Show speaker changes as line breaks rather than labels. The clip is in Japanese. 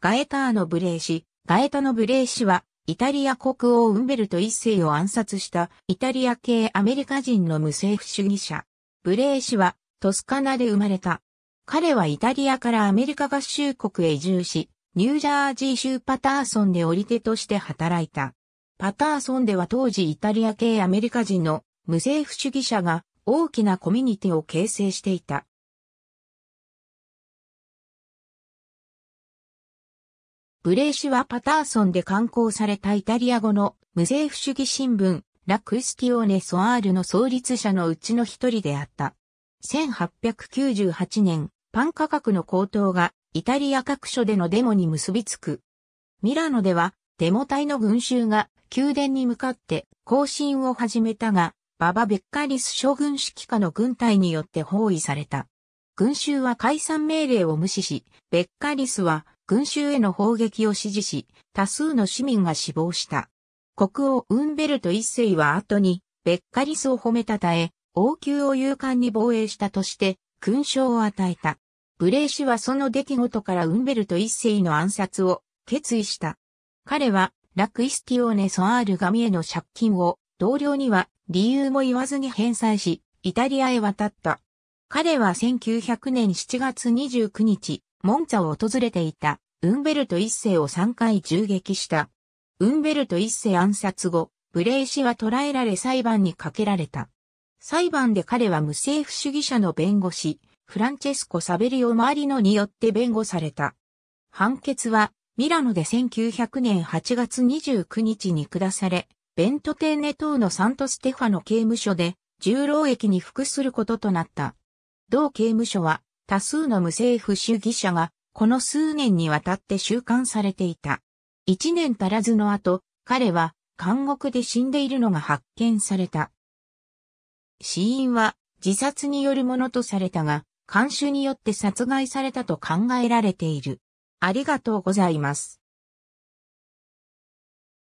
ガエターノ・ブレーシ。ガエタノ・ブレーシは、イタリア国王ウンベルト一世を暗殺したイタリア系アメリカ人の無政府主義者。ブレーシはトスカナで生まれた。彼はイタリアからアメリカ合衆国へ移住し、ニュージャージー州パターソンで織り手として働いた。パターソンでは当時イタリア系アメリカ人の無政府主義者が大きなコミュニティを形成していた。ブレーシュはパターソンで刊行されたイタリア語の無政府主義新聞、ラ・クスティオーネ・ソアールの創立者のうちの一人であった。1898年、パン価格の高騰がイタリア各所でのデモに結びつく。ミラノでは、デモ隊の群衆が宮殿に向かって行進を始めたが、ババ・ベッカリス将軍指揮下の軍隊によって包囲された。群衆は解散命令を無視し、ベッカリスは群衆への砲撃を指示し、多数の市民が死亡した。国王ウンベルト一世は後に、ベッカリスを褒めたたえ、王宮を勇敢に防衛したとして、勲章を与えた。ブレイシはその出来事からウンベルト一世の暗殺を決意した。彼は、ラクイスティオーネ・ソアール神への借金を、同僚には理由も言わずに返済し、イタリアへ渡った。彼は1900年7月29日、モンツァを訪れていた、ウンベルト一世を3回銃撃した。ウンベルト一世暗殺後、ブレイシは捕らえられ裁判にかけられた。裁判で彼は無政府主義者の弁護士、フランチェスコ・サベリオ・マーリノによって弁護された。判決は、ミラノで1900年8月29日に下され、ベントテーネ等のサントステファの刑務所で、重労役に服することとなった。同刑務所は、多数の無政府主義者が、この数年にわたって収監されていた。一年足らずの後、彼は監獄で死んでいるのが発見された。死因は自殺によるものとされたが、監守によって殺害されたと考えられている。ありがとう
ございます。